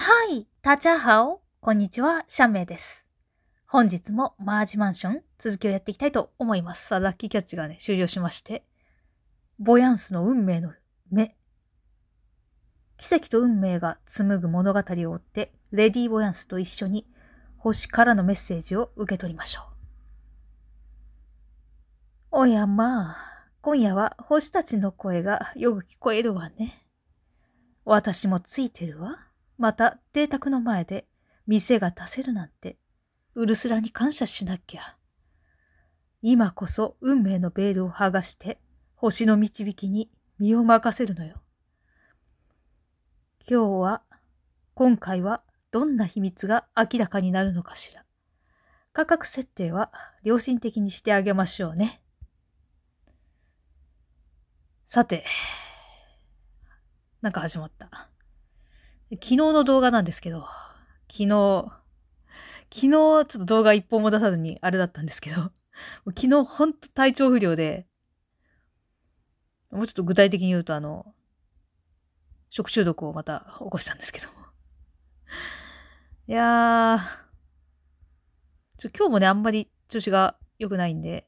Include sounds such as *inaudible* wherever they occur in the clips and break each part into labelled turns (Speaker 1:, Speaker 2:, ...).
Speaker 1: はい、たちゃはお、こんにちは、シャンメイです。本日もマージマンション、続きをやっていきたいと思います。さあ、ラッキーキャッチがね、終了しまして、ボヤンスの運命の目。奇跡と運命が紡ぐ物語を追って、レディー・ボヤンスと一緒に星からのメッセージを受け取りましょう。おやまあ、今夜は星たちの声がよく聞こえるわね。私もついてるわ。また邸宅の前で店が出せるなんて、ウルスラに感謝しなきゃ。今こそ運命のベールを剥がして、星の導きに身を任せるのよ。今日は、今回はどんな秘密が明らかになるのかしら。価格設定は良心的にしてあげましょうね。さて、なんか始まった。昨日の動画なんですけど、昨日、昨日ちょっと動画一本も出さずにあれだったんですけど、昨日ほんと体調不良で、もうちょっと具体的に言うとあの、食中毒をまた起こしたんですけどいやー、ちょ今日もね、あんまり調子が良くないんで、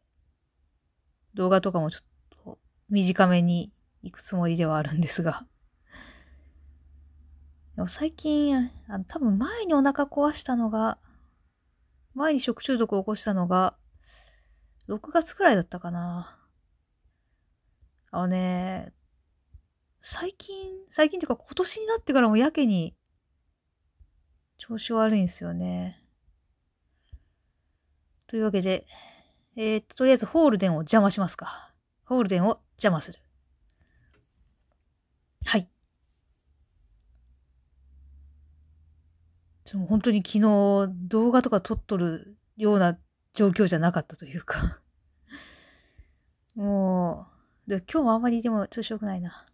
Speaker 1: 動画とかもちょっと短めに行くつもりではあるんですが。最近、あの多分前にお腹壊したのが、前に食中毒を起こしたのが、6月くらいだったかな。あのね、最近、最近っていうか今年になってからもやけに調子悪いんですよね。というわけで、えー、っと、とりあえずホールデンを邪魔しますか。ホールデンを邪魔する。はい。本当に昨日動画とか撮っとるような状況じゃなかったというか *laughs* もう、で今日はあんまりでも調子良くないな。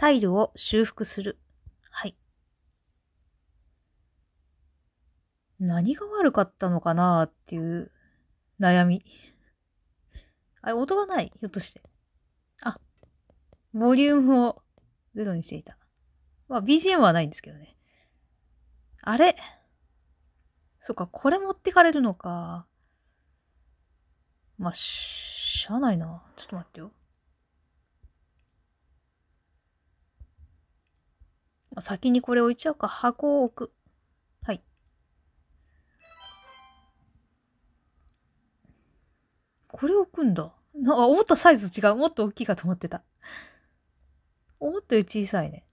Speaker 1: イルを修復する。はい。何が悪かったのかなっていう悩み。あれ、音がないひょっとして。あ、ボリュームをゼロにしていた。まあ、BGM はないんですけどね。あれそっか、これ持ってかれるのか。まあ、しゃあないな。ちょっと待ってよ。先にこれ置いちゃうか。箱を置く。はい。これ置くんだ。なんか思ったサイズ違う。もっと大きいかと思ってた。思ったより小さいね。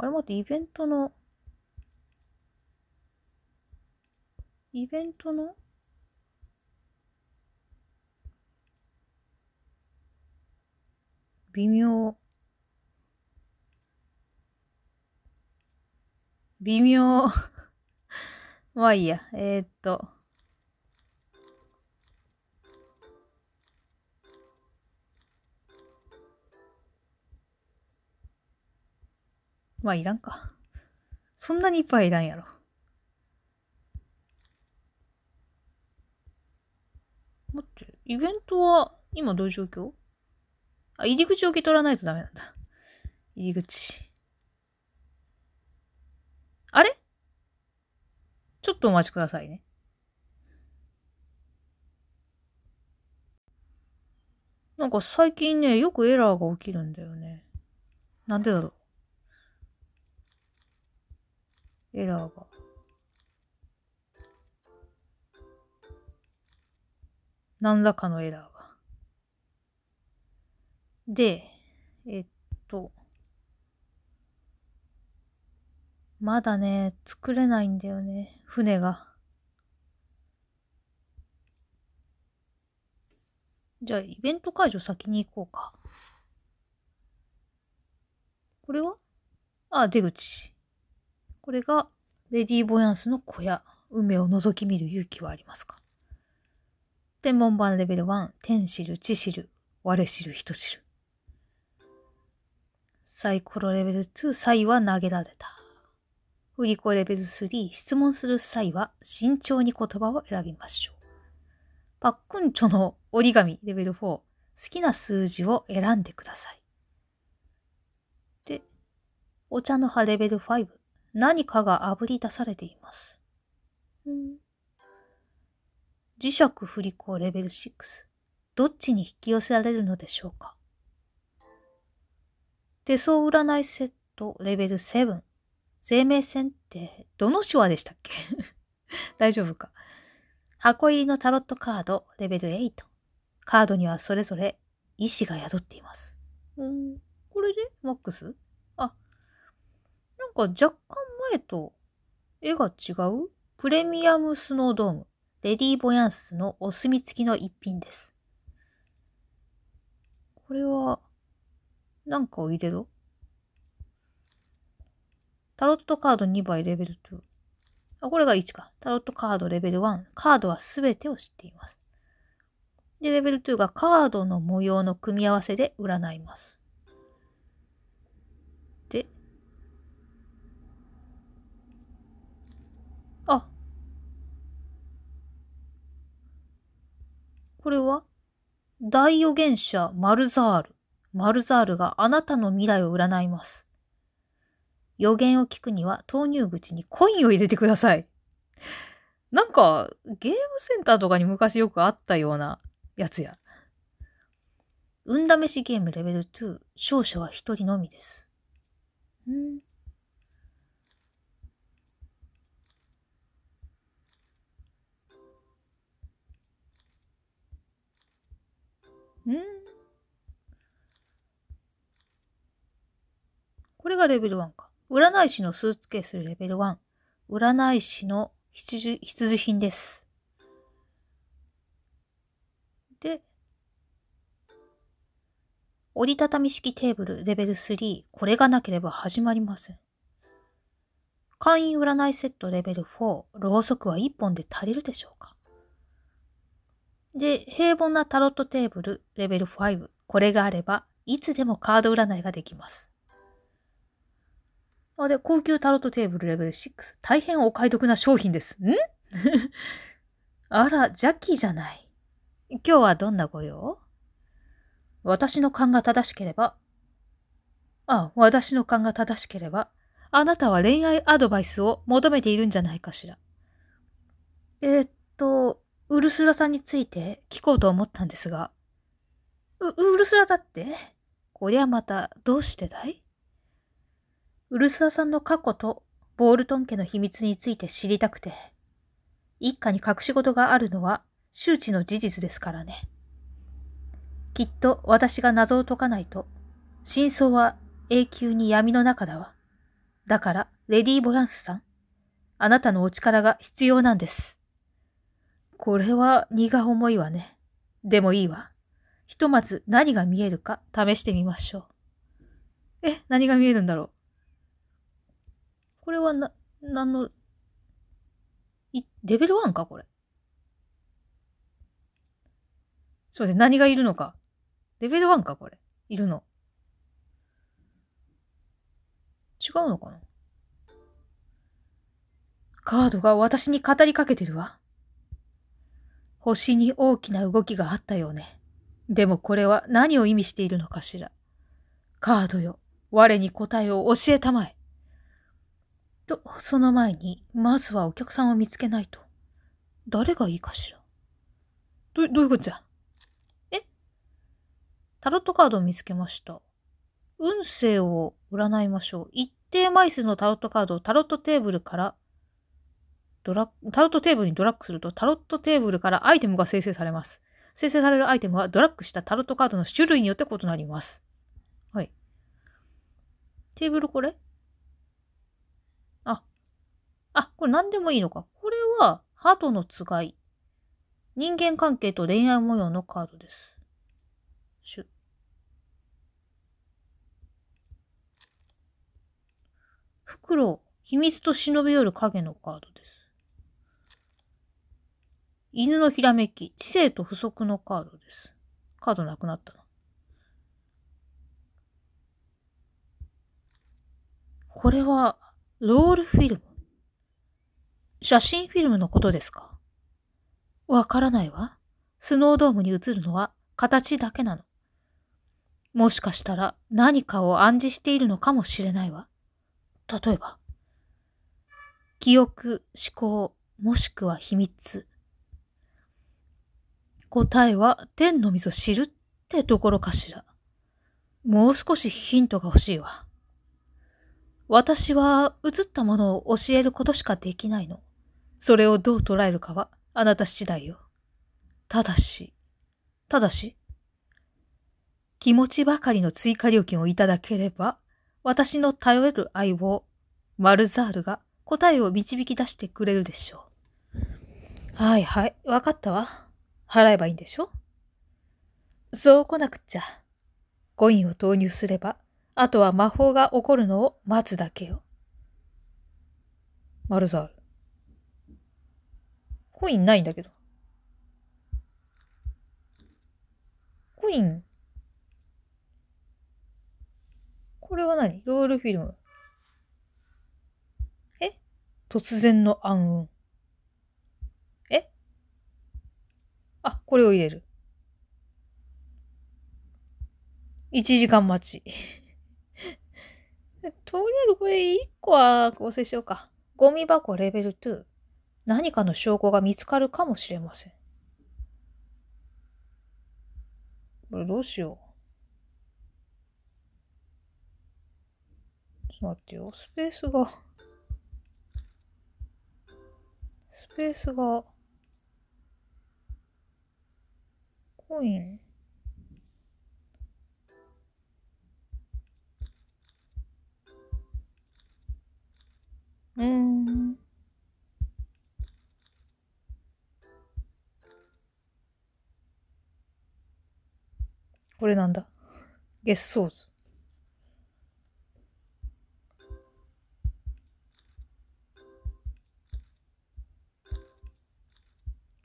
Speaker 1: あれ待って、イベントの、イベントの微妙。微妙。*laughs* まあいいや。えー、っと。まあいらんか。そんなにいっぱいいらんやろ。待って、イベントは今どういう状況あ、入り口を受け取らないとダメなんだ。入り口。あれちょっとお待ちくださいね。なんか最近ね、よくエラーが起きるんだよね。なんでだろう。エラーが。何らかのエラーが。で、えっと、まだね、作れないんだよね、船が。じゃあ、イベント会場先に行こうか。これはあ、出口。これが、レディー・ボヤンスの小屋。梅を覗き見る勇気はありますか天文版レベル1、天知る、地知る、我知る、人知る。サイコロレベル2、イは投げられた。振り子レベル3、質問する際は慎重に言葉を選びましょう。パックンチョの折り紙レベル4、好きな数字を選んでください。で、お茶の葉レベル5、何かがあぶり出されています。ん、磁石振り子レベル6。どっちに引き寄せられるのでしょうか手相占いセットレベル7。生命線ってどの手話でしたっけ *laughs* 大丈夫か。箱入りのタロットカードレベル8。カードにはそれぞれ意志が宿っています。うん、これでマックスんか若干前と絵が違うプレミアムスノードーム、レディー・ボヤンスのお墨付きの一品です。これは、なんかを入れろ。タロットカード2倍レベル2。あ、これが1か。タロットカードレベル1。カードは全てを知っています。で、レベル2がカードの模様の組み合わせで占います。これは大予言者マルザール。マルザールがあなたの未来を占います。予言を聞くには投入口にコインを入れてください。なんか、ゲームセンターとかに昔よくあったようなやつや。運試しゲームレベル2、勝者は1人のみです。んんこれがレベル1か。占い師のスーツケースレベル1。占い師の必需必需品です。で、折りたたみ式テーブルレベル3。これがなければ始まりません。会員占いセットレベル4。ろうそくは1本で足りるでしょうかで、平凡なタロットテーブル、レベル5。これがあれば、いつでもカード占いができます。あ、で、高級タロットテーブルレベル6。大変お買い得な商品です。ん *laughs* あら、ジャッキーじゃない。今日はどんなご用私の勘が正しければ、あ、私の勘が正しければ、あなたは恋愛アドバイスを求めているんじゃないかしら。えー、っと、ウルスラさんについて聞こうと思ったんですが。う、ウルスラだってこりゃまたどうしてだいウルスラさんの過去とボールトン家の秘密について知りたくて、一家に隠し事があるのは周知の事実ですからね。きっと私が謎を解かないと、真相は永久に闇の中だわ。だから、レディー・ボランスさん、あなたのお力が必要なんです。これは荷が重いわね。でもいいわ。ひとまず何が見えるか試してみましょう。え、何が見えるんだろう。これはな、なんの、い、レベル1かこれ。そうで何がいるのか。レベル1かこれ。いるの。違うのかなカードが私に語りかけてるわ。星に大きな動きがあったよね。でもこれは何を意味しているのかしら。カードよ、我に答えを教えたまえ。と、その前に、まずはお客さんを見つけないと。誰がいいかしら。ど、どういうことじゃえタロットカードを見つけました。運勢を占いましょう。一定枚数のタロットカードをタロットテーブルからドラタロットテーブルにドラッグすると、タロットテーブルからアイテムが生成されます。生成されるアイテムはドラッグしたタロットカードの種類によって異なります。はい。テーブルこれあ。あ、これ何でもいいのか。これは、ハートのつがい。人間関係と恋愛模様のカードです。シュフクロウ、秘密と忍び寄る影のカードです。犬のひらめき、知性と不足のカードです。カードなくなったの。これは、ロールフィルム。写真フィルムのことですかわからないわ。スノードームに映るのは形だけなの。もしかしたら何かを暗示しているのかもしれないわ。例えば、記憶、思考、もしくは秘密。答えは天の溝知るってところかしら。もう少しヒントが欲しいわ。私は映ったものを教えることしかできないの。それをどう捉えるかはあなた次第よ。ただし、ただし、気持ちばかりの追加料金をいただければ、私の頼れる相棒、マルザールが答えを導き出してくれるでしょう。はいはい、わかったわ。払えばいいんでしょそう来なくっちゃ。コインを投入すれば、あとは魔法が起こるのを待つだけよ。マルザール。コインないんだけど。コイン。これは何ロールフィルム。え突然の暗雲。あ、これを入れる。1時間待ち。*laughs* とりあえずこれ1個は合成しようか。ゴミ箱レベル2。何かの証拠が見つかるかもしれません。これどうしよう。ちょっと待ってよ。スペースが。スペースが。コイうん。これなんだ。ゲッソーズ。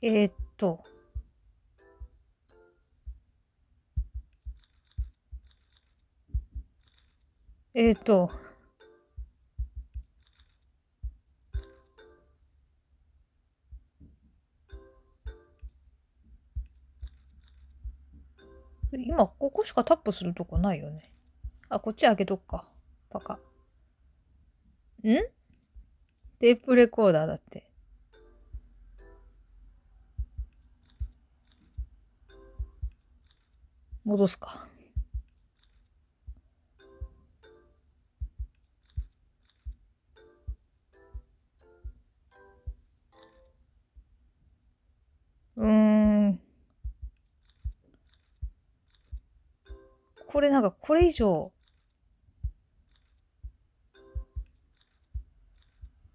Speaker 1: えー、っと。えっ、ー、と、今、ここしかタップするとこないよね。あ、こっち開けとくか。パカ。んテープレコーダーだって。戻すか。うーん。これなんか、これ以上、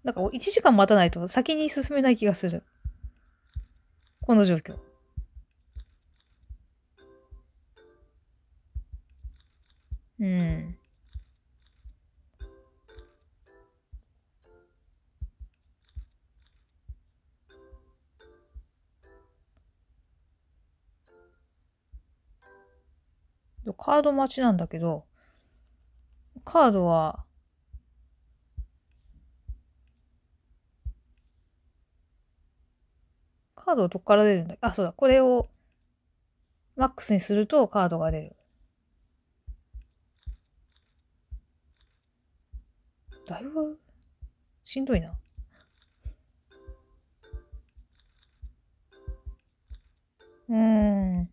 Speaker 1: なんか1時間待たないと先に進めない気がする。この状況。うん。カード待ちなんだけど、カードは、カードはどっから出るんだあ、そうだ。これをマックスにするとカードが出る。だいぶしんどいな。うーん。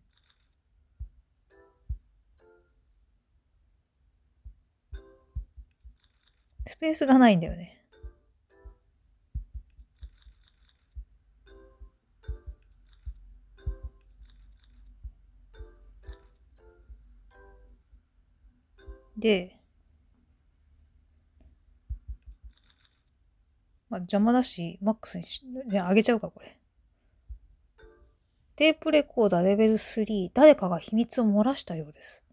Speaker 1: スペースがないんだよね。で、まあ、邪魔だし、マックスにし、ね、あげちゃうか、これ。テープレコーダーレベル3、誰かが秘密を漏らしたようです。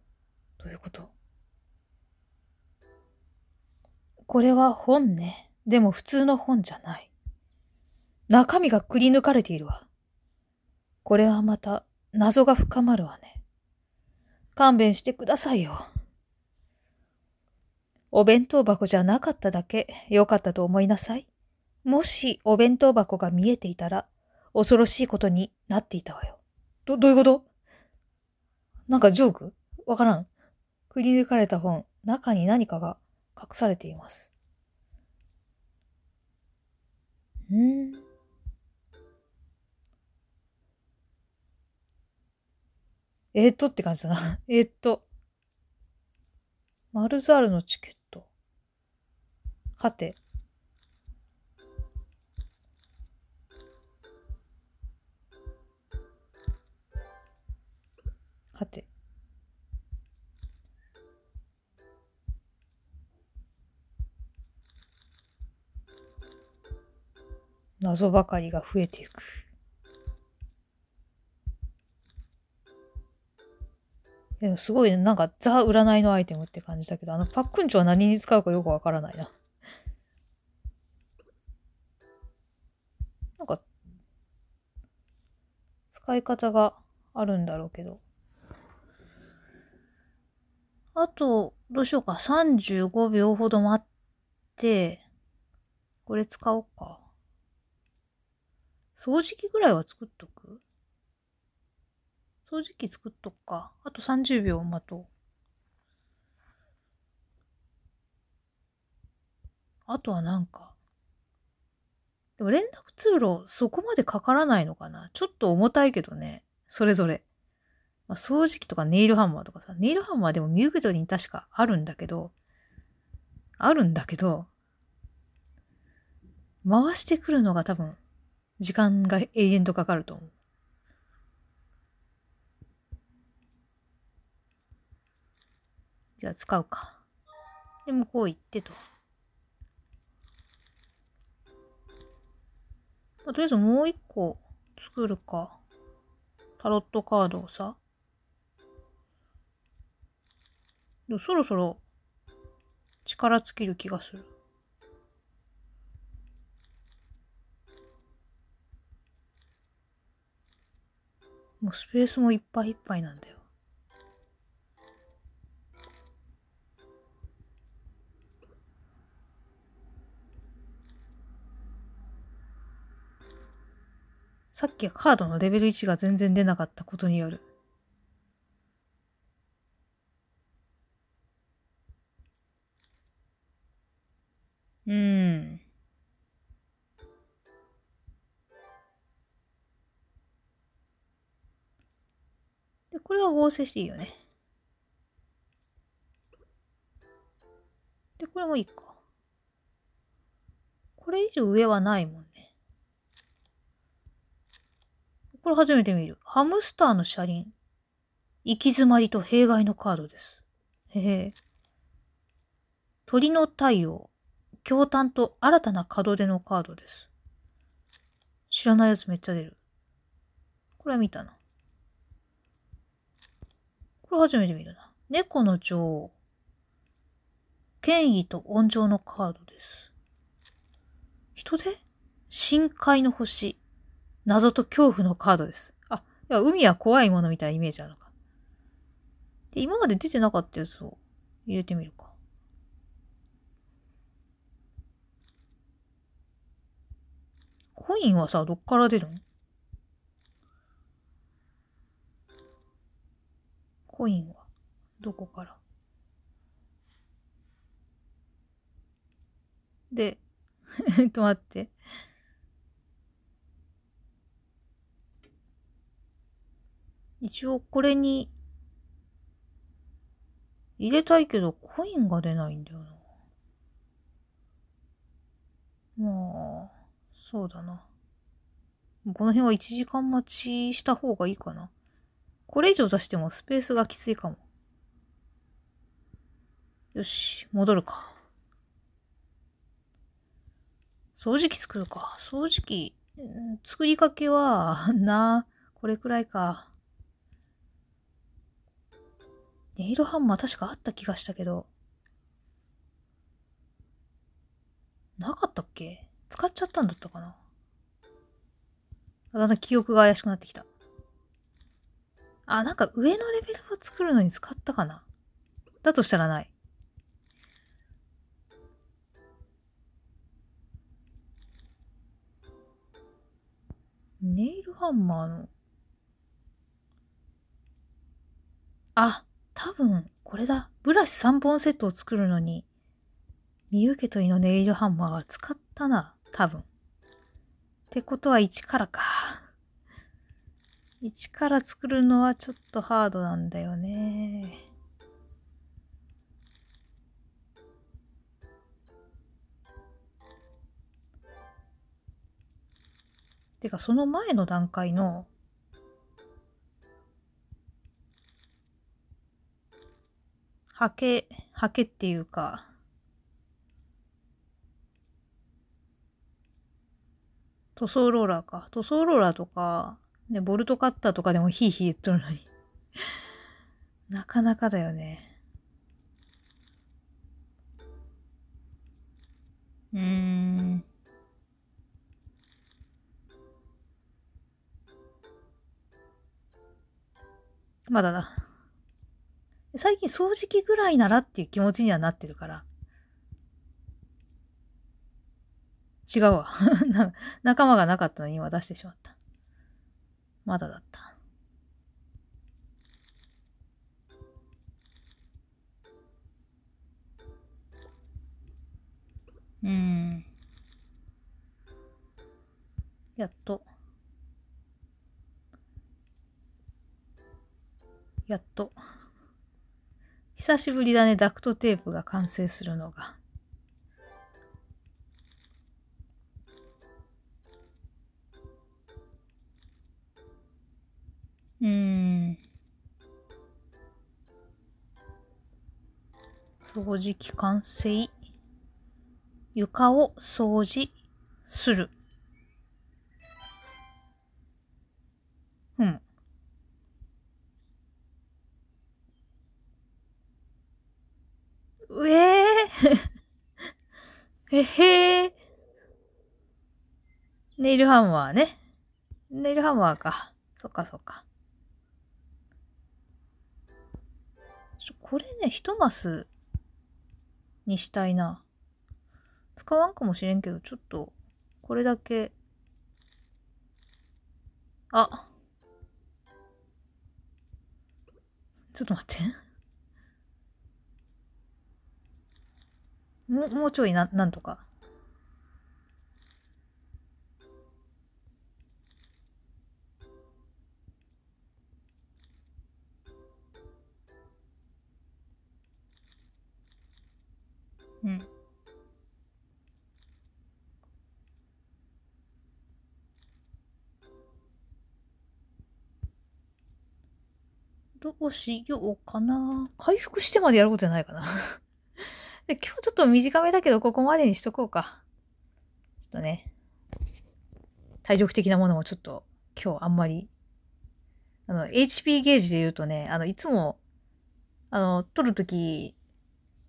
Speaker 1: どういうことこれは本ね。でも普通の本じゃない。中身がくり抜かれているわ。これはまた謎が深まるわね。勘弁してくださいよ。お弁当箱じゃなかっただけ良かったと思いなさい。もしお弁当箱が見えていたら恐ろしいことになっていたわよ。ど、どういうことなんかジョークわからん。くり抜かれた本、中に何かが隠されています。んえっとって感じだな。*laughs* えっと。マルザールのチケット。はて。はて。謎ばかりが増えていく。でもすごいね、なんかザ占いのアイテムって感じだけど、あのパックンチョは何に使うかよくわからないな。なんか、使い方があるんだろうけど。あと、どうしようか。35秒ほど待って、これ使おうか。掃除機ぐらいは作っとく掃除機作っとくか。あと30秒待とう。あとはなんか。でも連絡通路そこまでかからないのかな。ちょっと重たいけどね。それぞれ。まあ、掃除機とかネイルハンマーとかさ。ネイルハンマーでもミュークトに確かあるんだけど、あるんだけど、回してくるのが多分時間が永遠とかかると思う。じゃあ使うか。で、向こう行ってと。まあ、とりあえずもう一個作るか。タロットカードをさ。でもそろそろ力尽きる気がする。もうスペースもいっぱいいっぱいなんだよ。さっきカードのレベル1が全然出なかったことによる構成していいよね。で、これもいいか。これ以上上はないもんね。これ初めて見る。ハムスターの車輪。行き詰まりと弊害のカードです。へへ。鳥の太陽。驚嘆と新たな門出のカードです。知らないやつめっちゃ出る。これは見たな。これ初めて見るな。猫の女王。権威と温情のカードです。人手深海の星。謎と恐怖のカードです。あ、いや、海は怖いものみたいなイメージあるのか。で、今まで出てなかったやつを入れてみるか。コインはさ、どっから出るのコインはどこからで、*laughs* えっと待って。一応これに入れたいけどコインが出ないんだよな。まあ、そうだな。この辺は1時間待ちした方がいいかな。これ以上出してもスペースがきついかも。よし、戻るか。掃除機作るか。掃除機、作りかけは、*laughs* な、これくらいか。ネイルハンマー確かあった気がしたけど。なかったっけ使っちゃったんだったかなだんだん記憶が怪しくなってきた。あ、なんか上のレベルを作るのに使ったかなだとしたらない。ネイルハンマーの。あ、多分、これだ。ブラシ3本セットを作るのに、三受といのネイルハンマーは使ったな。多分。ってことは1からか。一から作るのはちょっとハードなんだよね。てかその前の段階の刷毛刷毛っていうか、塗装ローラーか。塗装ローラーとか、で、ボルトカッターとかでもヒーヒー言っとるのに。*laughs* なかなかだよね。うーん。まだだ。最近掃除機ぐらいならっていう気持ちにはなってるから。違うわ。*laughs* 仲間がなかったのに今出してしまった。まだだった。うん。やっと。やっと。久しぶりだね、ダクトテープが完成するのが。うん。掃除機完成。床を掃除する。うん。うえー、*laughs* えへネイルハンマーね。ネイルハンマーか。そっかそっか。これね、一マスにしたいな。使わんかもしれんけど、ちょっと、これだけ。あちょっと待っても、もうちょいな、なんとか。をしようかな。回復してまでやることじゃないかな *laughs* で。今日ちょっと短めだけど、ここまでにしとこうか。ちょっとね、体力的なものもちょっと今日あんまり、あの、HP ゲージで言うとね、あの、いつも、あの、取るとき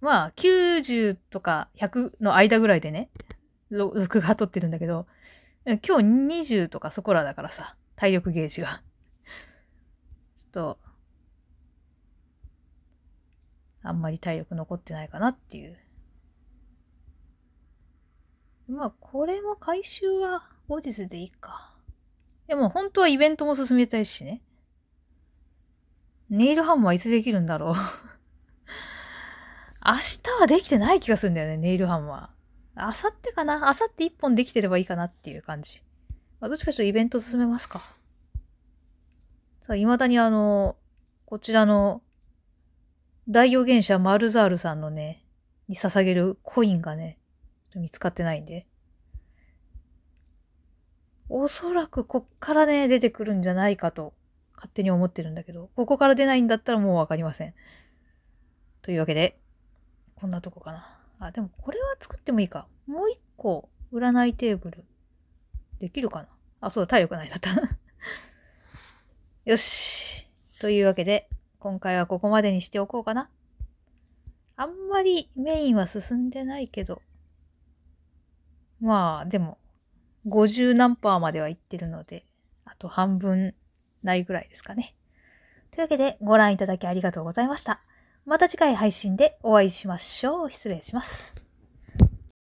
Speaker 1: は90とか100の間ぐらいでね、録画撮ってるんだけど、今日20とかそこらだからさ、体力ゲージが。ちょっと、あんまり体力残ってないかなっていう。まあ、これも回収は後日でいいか。でも本当はイベントも進めたいしね。ネイルハンマーいつできるんだろう *laughs* 明日はできてない気がするんだよね、ネイルハンマー。明後日かな明後日一本できてればいいかなっていう感じ。まあ、どっちかしらとイベント進めますか。さあ、未だにあの、こちらの大予言者マルザールさんのね、に捧げるコインがね、見つかってないんで。おそらくこっからね、出てくるんじゃないかと、勝手に思ってるんだけど、ここから出ないんだったらもうわかりません。というわけで、こんなとこかな。あ、でもこれは作ってもいいか。もう一個、占いテーブル。できるかなあ、そうだ、体力ないだった。*laughs* よし。というわけで、今回はここまでにしておこうかな。あんまりメインは進んでないけど。まあ、でも、50何パーまではいってるので、あと半分ないぐらいですかね。というわけで、ご覧いただきありがとうございました。また次回配信でお会いしましょう。失礼します。